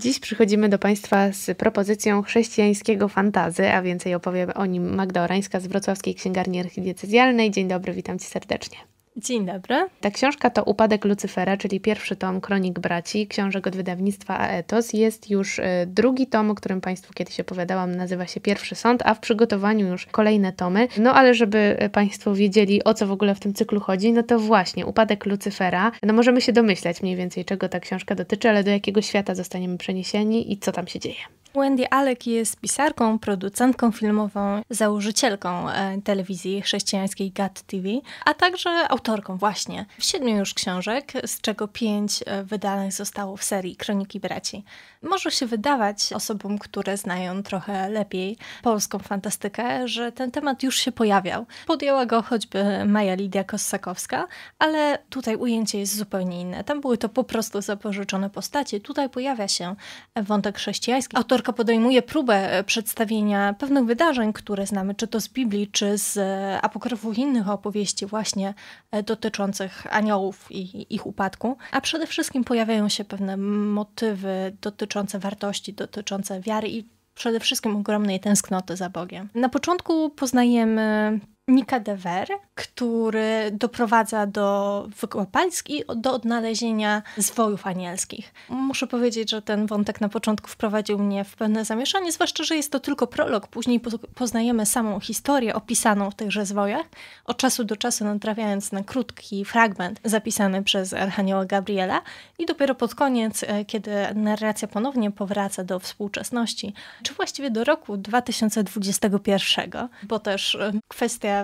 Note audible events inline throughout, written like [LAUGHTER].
Dziś przychodzimy do Państwa z propozycją chrześcijańskiego fantazy, a więcej opowie o nim Magda Orańska z Wrocławskiej Księgarni Archidiecezjalnej. Dzień dobry, witam Cię serdecznie. Dzień dobry. Ta książka to Upadek Lucyfera, czyli pierwszy tom Kronik Braci, książek od wydawnictwa Aetos. Jest już e, drugi tom, o którym Państwu kiedyś opowiadałam, nazywa się Pierwszy Sąd, a w przygotowaniu już kolejne tomy. No ale żeby e, Państwo wiedzieli, o co w ogóle w tym cyklu chodzi, no to właśnie Upadek Lucyfera. No możemy się domyślać mniej więcej, czego ta książka dotyczy, ale do jakiego świata zostaniemy przeniesieni i co tam się dzieje. Wendy Alek jest pisarką, producentką filmową, założycielką e, telewizji chrześcijańskiej GAT TV, a także autorką właśnie siedmiu już książek, z czego pięć e, wydanych zostało w serii Kroniki Braci. Może się wydawać osobom, które znają trochę lepiej polską fantastykę, że ten temat już się pojawiał. Podjęła go choćby Maja Lidia Kossakowska, ale tutaj ujęcie jest zupełnie inne. Tam były to po prostu zapożyczone postacie. Tutaj pojawia się wątek chrześcijański. Autor autorka podejmuje próbę e, przedstawienia pewnych wydarzeń, które znamy, czy to z Biblii, czy z e, apokryfów innych opowieści, właśnie e, dotyczących aniołów i ich upadku. A przede wszystkim pojawiają się pewne motywy dotyczące wartości, dotyczące wiary i przede wszystkim ogromnej tęsknoty za Bogiem. Na początku poznajemy Nika Dever, który doprowadza do wykopalisk i do odnalezienia zwojów anielskich. Muszę powiedzieć, że ten wątek na początku wprowadził mnie w pewne zamieszanie, zwłaszcza, że jest to tylko prolog. Później poznajemy samą historię opisaną w tychże zwojach, od czasu do czasu natrafiając na krótki fragment zapisany przez Archanioła Gabriela i dopiero pod koniec, e, kiedy narracja ponownie powraca do współczesności, czy właściwie do roku 2021, bo też e, kwestia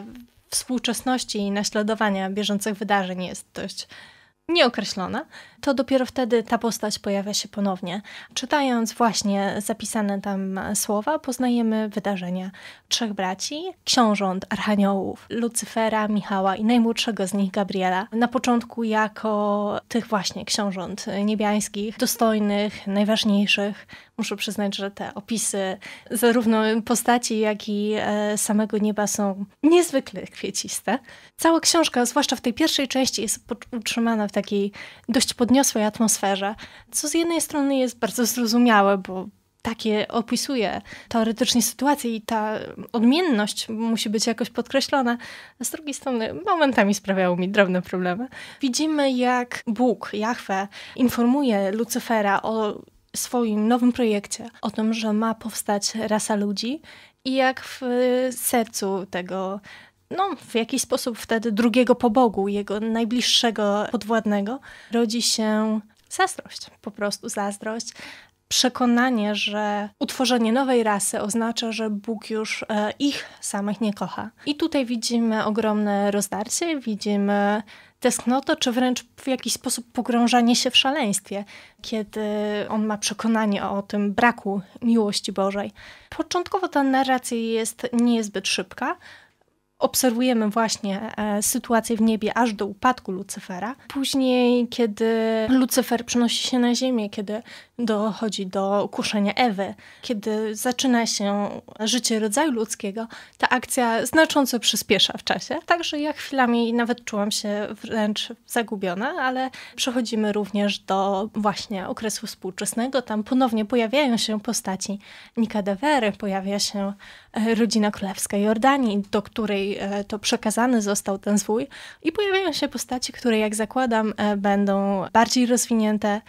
współczesności i naśladowania bieżących wydarzeń jest dość nieokreślona, to dopiero wtedy ta postać pojawia się ponownie. Czytając właśnie zapisane tam słowa, poznajemy wydarzenia trzech braci, książąt, archaniołów, Lucyfera, Michała i najmłodszego z nich Gabriela. Na początku jako tych właśnie książąt niebiańskich, dostojnych, najważniejszych. Muszę przyznać, że te opisy zarówno postaci, jak i e, samego nieba są niezwykle kwieciste. Cała książka, zwłaszcza w tej pierwszej części, jest utrzymana w takiej dość podniosłej atmosferze, co z jednej strony jest bardzo zrozumiałe, bo takie opisuje teoretycznie sytuację i ta odmienność musi być jakoś podkreślona. Z drugiej strony momentami sprawiało mi drobne problemy. Widzimy jak Bóg, Jahwe, informuje Lucyfera o swoim nowym projekcie, o tym, że ma powstać rasa ludzi i jak w sercu tego no, w jakiś sposób wtedy drugiego po Bogu, jego najbliższego podwładnego, rodzi się zazdrość, po prostu zazdrość. Przekonanie, że utworzenie nowej rasy oznacza, że Bóg już e, ich samych nie kocha. I tutaj widzimy ogromne rozdarcie, widzimy tęsknotę, czy wręcz w jakiś sposób pogrążanie się w szaleństwie, kiedy on ma przekonanie o tym braku miłości Bożej. Początkowo ta narracja jest niezbyt szybka, obserwujemy właśnie e, sytuację w niebie aż do upadku Lucyfera. Później, kiedy Lucyfer przenosi się na ziemię, kiedy dochodzi do kuszenia Ewy, kiedy zaczyna się życie rodzaju ludzkiego, ta akcja znacząco przyspiesza w czasie. Także ja chwilami nawet czułam się wręcz zagubiona, ale przechodzimy również do właśnie okresu współczesnego. Tam ponownie pojawiają się postaci Nika Devery, pojawia się e, rodzina królewska Jordanii, do której E, to przekazany został ten zwój i pojawiają się postaci, które jak zakładam e, będą bardziej rozwinięte,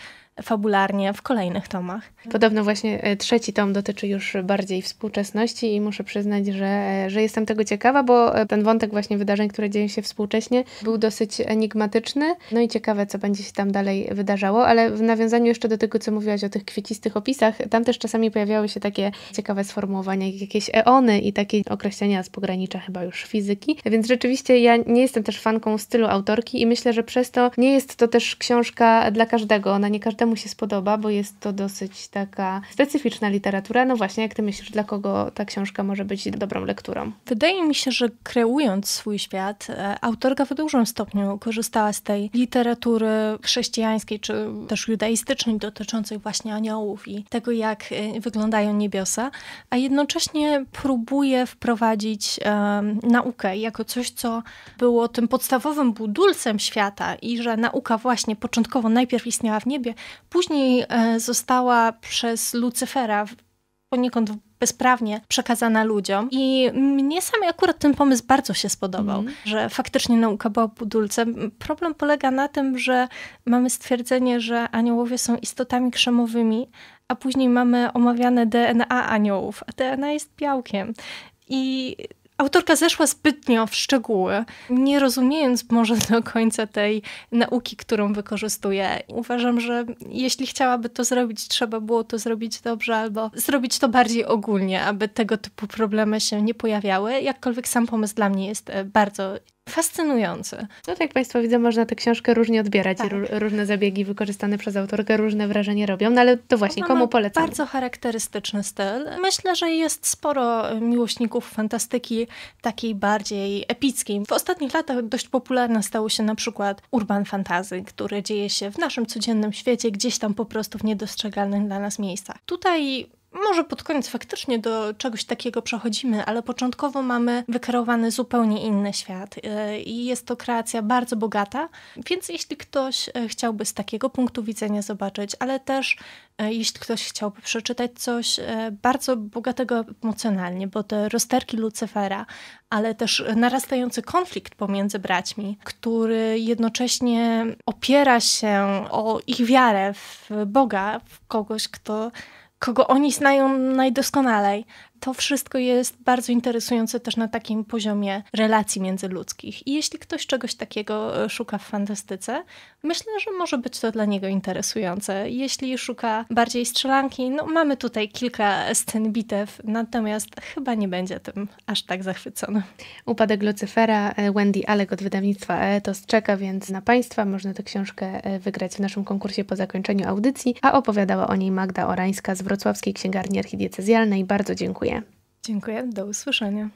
fabularnie w kolejnych tomach. Podobno właśnie e, trzeci tom dotyczy już bardziej współczesności i muszę przyznać, że, e, że jestem tego ciekawa, bo e, ten wątek właśnie wydarzeń, które dzieją się współcześnie, był dosyć enigmatyczny. No i ciekawe, co będzie się tam dalej wydarzało, ale w nawiązaniu jeszcze do tego, co mówiłaś o tych kwiecistych opisach, tam też czasami pojawiały się takie ciekawe sformułowania, jakieś eony i takie określenia z pogranicza chyba już fizyki. Więc rzeczywiście ja nie jestem też fanką stylu autorki i myślę, że przez to nie jest to też książka dla każdego. Ona nie każdemu każdemu się spodoba, bo jest to dosyć taka specyficzna literatura. No właśnie, jak ty myślisz, dla kogo ta książka może być dobrą lekturą? Wydaje mi się, że kreując swój świat, e, autorka w dużym stopniu korzystała z tej literatury chrześcijańskiej czy też judaistycznej dotyczącej właśnie aniołów i tego, jak e, wyglądają niebiosa, a jednocześnie próbuje wprowadzić um, naukę jako coś, co było tym podstawowym budulcem świata i że nauka właśnie początkowo najpierw istniała w niebie, Później e, została przez Lucyfera poniekąd bezprawnie przekazana ludziom. I mnie sam akurat ten pomysł bardzo się spodobał, mm. że faktycznie nauka była budulce. Problem polega na tym, że mamy stwierdzenie, że aniołowie są istotami krzemowymi, a później mamy omawiane DNA aniołów, a DNA jest białkiem. I Autorka zeszła zbytnio w szczegóły, nie rozumiejąc może [LAUGHS] do końca tej nauki, którą wykorzystuje. Uważam, że jeśli chciałaby to zrobić, trzeba było to zrobić dobrze albo zrobić to bardziej ogólnie, aby tego typu problemy się nie pojawiały. Jakkolwiek sam pomysł dla mnie jest e, bardzo fascynujący. No tak jak Państwo widzą, można tę książkę różnie odbierać. Tak. Różne zabiegi wykorzystane przez autorkę różne wrażenie robią, no ale to właśnie, Ona komu polecam? Bardzo charakterystyczny styl. Myślę, że jest sporo miłośników fantastyki takiej bardziej epickiej. W ostatnich latach dość popularna stało się na przykład urban fantazy, który dzieje się w naszym codziennym świecie, gdzieś tam po prostu w niedostrzegalnych dla nas miejscach. Tutaj może pod koniec faktycznie do czegoś takiego przechodzimy, ale początkowo mamy wykreowany zupełnie inny świat e, i jest to kreacja bardzo bogata, więc jeśli ktoś e, chciałby z takiego punktu widzenia zobaczyć, ale też e, jeśli ktoś chciałby przeczytać coś bardzo bogatego emocjonalnie, bo te rozterki Lucyfera, ale też narastający konflikt pomiędzy braćmi, który jednocześnie opiera się o ich wiarę w Boga, w kogoś, kto kogo oni znają najdoskonalej to wszystko jest bardzo interesujące też na takim poziomie relacji międzyludzkich. I jeśli ktoś czegoś takiego e, szuka w fantastyce, myślę, że może być to dla niego interesujące. Jeśli szuka bardziej strzelanki, no mamy tutaj kilka scen bitew, natomiast chyba nie będzie tym aż tak zachwycony. Upadek Lucyfera, e, Wendy Alek od wydawnictwa Etos czeka więc na Państwa. Można tę książkę e, wygrać w naszym konkursie po zakończeniu audycji, a opowiadała o niej Magda Orańska z Wrocławskiej Księgarni Archidiecezjalnej. Bardzo dziękuję Dziękuję, do usłyszenia.